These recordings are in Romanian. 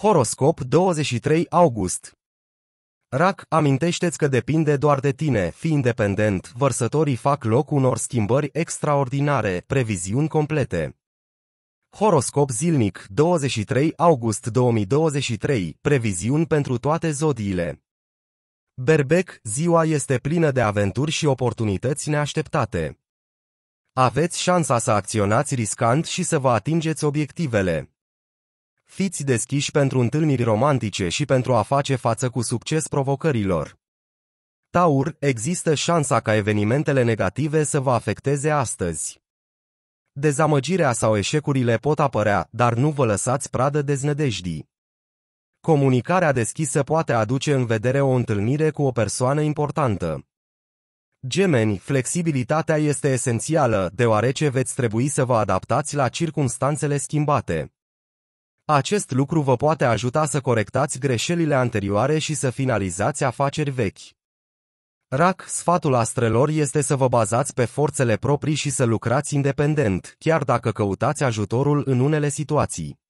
Horoscop 23 august Rac, amintește-ți că depinde doar de tine, fii independent, vărsătorii fac loc unor schimbări extraordinare, previziuni complete. Horoscop zilnic, 23 august 2023, previziuni pentru toate zodiile. Berbec, ziua este plină de aventuri și oportunități neașteptate. Aveți șansa să acționați riscant și să vă atingeți obiectivele. Fiți deschiși pentru întâlniri romantice și pentru a face față cu succes provocărilor. Taur, există șansa ca evenimentele negative să vă afecteze astăzi. Dezamăgirea sau eșecurile pot apărea, dar nu vă lăsați pradă deznădejdii. Comunicarea deschisă poate aduce în vedere o întâlnire cu o persoană importantă. Gemeni, flexibilitatea este esențială, deoarece veți trebui să vă adaptați la circunstanțele schimbate. Acest lucru vă poate ajuta să corectați greșelile anterioare și să finalizați afaceri vechi. RAC, sfatul astrelor este să vă bazați pe forțele proprii și să lucrați independent, chiar dacă căutați ajutorul în unele situații.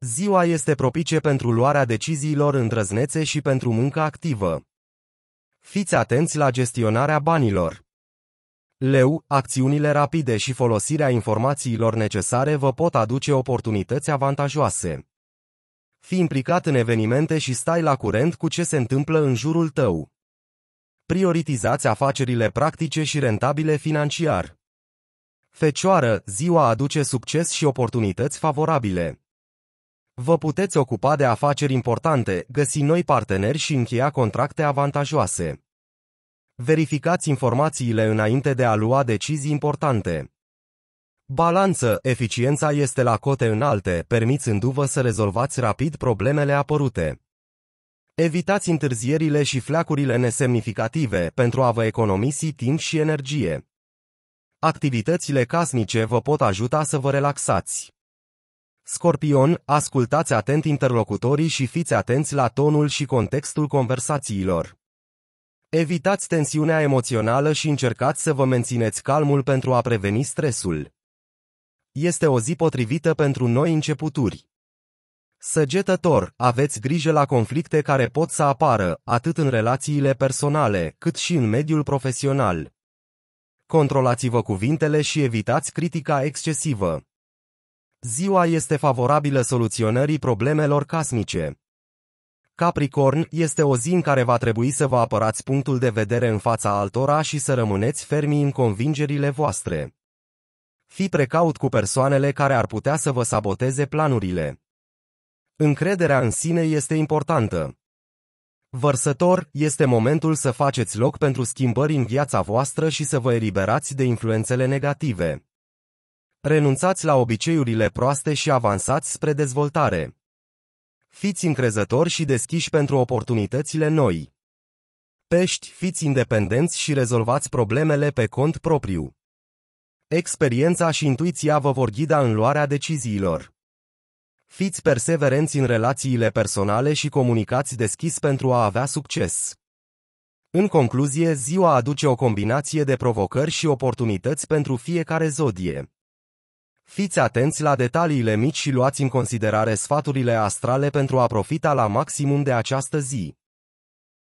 Ziua este propice pentru luarea deciziilor îndrăznețe și pentru muncă activă. Fiți atenți la gestionarea banilor. Leu, acțiunile rapide și folosirea informațiilor necesare vă pot aduce oportunități avantajoase. Fi implicat în evenimente și stai la curent cu ce se întâmplă în jurul tău. Prioritizați afacerile practice și rentabile financiar. Fecioară, ziua aduce succes și oportunități favorabile. Vă puteți ocupa de afaceri importante, găsi noi parteneri și încheia contracte avantajoase. Verificați informațiile înainte de a lua decizii importante. Balanță, eficiența este la cote înalte, permițându-vă să rezolvați rapid problemele apărute. Evitați întârzierile și flacurile nesemnificative pentru a vă economisi timp și energie. Activitățile casnice vă pot ajuta să vă relaxați. Scorpion, ascultați atent interlocutorii și fiți atenți la tonul și contextul conversațiilor. Evitați tensiunea emoțională și încercați să vă mențineți calmul pentru a preveni stresul. Este o zi potrivită pentru noi începuturi. Săgetător, aveți grijă la conflicte care pot să apară, atât în relațiile personale, cât și în mediul profesional. Controlați-vă cuvintele și evitați critica excesivă. Ziua este favorabilă soluționării problemelor casnice. Capricorn, este o zi în care va trebui să vă apărați punctul de vedere în fața altora și să rămâneți fermi în convingerile voastre. Fi precaut cu persoanele care ar putea să vă saboteze planurile. Încrederea în sine este importantă. Vărsător, este momentul să faceți loc pentru schimbări în viața voastră și să vă eliberați de influențele negative. Renunțați la obiceiurile proaste și avansați spre dezvoltare. Fiți încrezători și deschiși pentru oportunitățile noi. Pești, fiți independenți și rezolvați problemele pe cont propriu. Experiența și intuiția vă vor ghida în luarea deciziilor. Fiți perseverenți în relațiile personale și comunicați deschis pentru a avea succes. În concluzie, ziua aduce o combinație de provocări și oportunități pentru fiecare zodie. Fiți atenți la detaliile mici și luați în considerare sfaturile astrale pentru a profita la maximum de această zi.